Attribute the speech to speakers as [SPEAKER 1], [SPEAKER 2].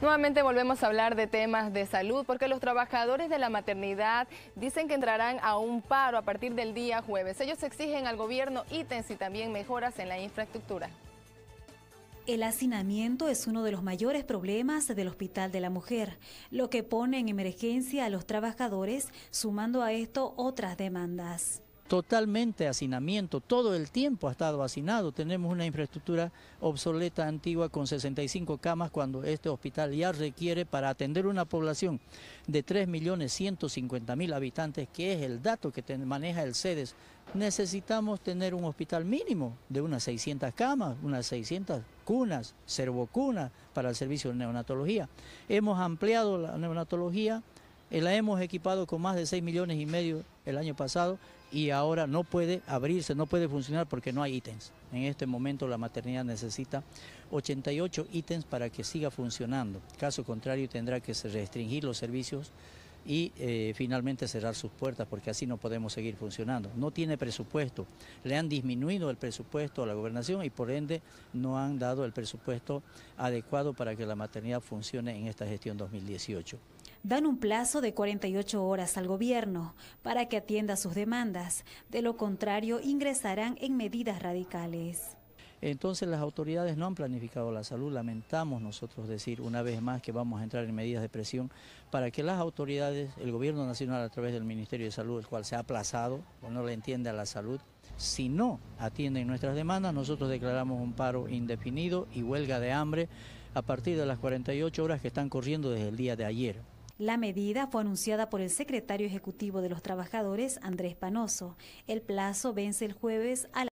[SPEAKER 1] Nuevamente volvemos a hablar de temas de salud porque los trabajadores de la maternidad dicen que entrarán a un paro a partir del día jueves. Ellos exigen al gobierno ítems y también mejoras en la infraestructura.
[SPEAKER 2] El hacinamiento es uno de los mayores problemas del Hospital de la Mujer, lo que pone en emergencia a los trabajadores, sumando a esto otras demandas
[SPEAKER 3] totalmente hacinamiento, todo el tiempo ha estado hacinado, tenemos una infraestructura obsoleta, antigua, con 65 camas, cuando este hospital ya requiere para atender una población de 3.150.000 habitantes, que es el dato que maneja el CEDES, necesitamos tener un hospital mínimo de unas 600 camas, unas 600 cunas, servocunas para el servicio de neonatología. Hemos ampliado la neonatología eh, la hemos equipado con más de 6 millones y medio el año pasado y ahora no puede abrirse, no puede funcionar porque no hay ítems. En este momento la maternidad necesita 88 ítems para que siga funcionando. Caso contrario tendrá que restringir los servicios y eh, finalmente cerrar sus puertas porque así no podemos seguir funcionando. No tiene presupuesto, le han disminuido el presupuesto a la gobernación y por ende no han dado el presupuesto adecuado para que la maternidad funcione en esta gestión 2018
[SPEAKER 2] dan un plazo de 48 horas al gobierno para que atienda sus demandas. De lo contrario, ingresarán en medidas radicales.
[SPEAKER 3] Entonces las autoridades no han planificado la salud, lamentamos nosotros decir una vez más que vamos a entrar en medidas de presión para que las autoridades, el gobierno nacional a través del Ministerio de Salud, el cual se ha aplazado, o no le entiende a la salud, si no atienden nuestras demandas, nosotros declaramos un paro indefinido y huelga de hambre a partir de las 48 horas que están corriendo desde el día de ayer.
[SPEAKER 2] La medida fue anunciada por el secretario ejecutivo de los trabajadores, Andrés Panoso. El plazo vence el jueves a la